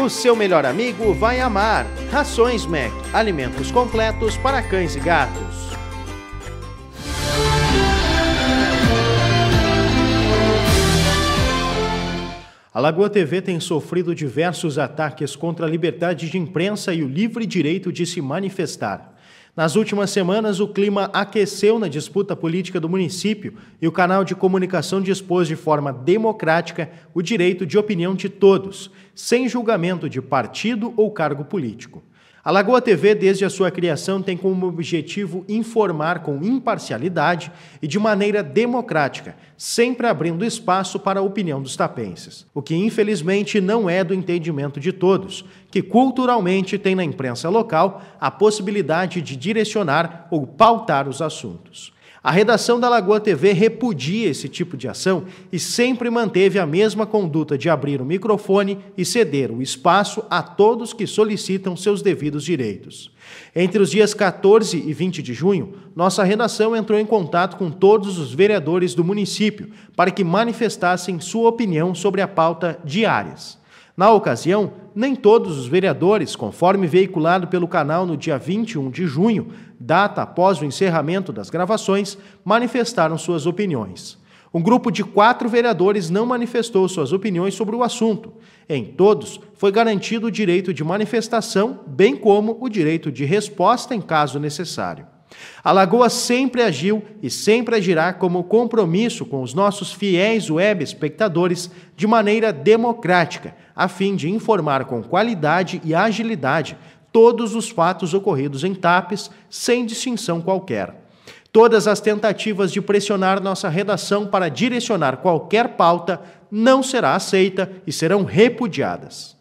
O seu melhor amigo vai amar. Rações Mac, alimentos completos para cães e gatos. A Lagoa TV tem sofrido diversos ataques contra a liberdade de imprensa e o livre direito de se manifestar. Nas últimas semanas, o clima aqueceu na disputa política do município e o canal de comunicação dispôs de forma democrática o direito de opinião de todos, sem julgamento de partido ou cargo político. A Lagoa TV, desde a sua criação, tem como objetivo informar com imparcialidade e de maneira democrática, sempre abrindo espaço para a opinião dos tapenses. O que, infelizmente, não é do entendimento de todos, que culturalmente tem na imprensa local a possibilidade de direcionar ou pautar os assuntos. A redação da Lagoa TV repudia esse tipo de ação e sempre manteve a mesma conduta de abrir o microfone e ceder o espaço a todos que solicitam seus devidos direitos. Entre os dias 14 e 20 de junho, nossa redação entrou em contato com todos os vereadores do município para que manifestassem sua opinião sobre a pauta de áreas. Na ocasião, nem todos os vereadores, conforme veiculado pelo canal no dia 21 de junho, data após o encerramento das gravações, manifestaram suas opiniões. Um grupo de quatro vereadores não manifestou suas opiniões sobre o assunto. Em todos, foi garantido o direito de manifestação, bem como o direito de resposta em caso necessário. A Lagoa sempre agiu e sempre agirá como compromisso com os nossos fiéis web espectadores de maneira democrática, a fim de informar com qualidade e agilidade todos os fatos ocorridos em TAPES, sem distinção qualquer. Todas as tentativas de pressionar nossa redação para direcionar qualquer pauta não será aceita e serão repudiadas.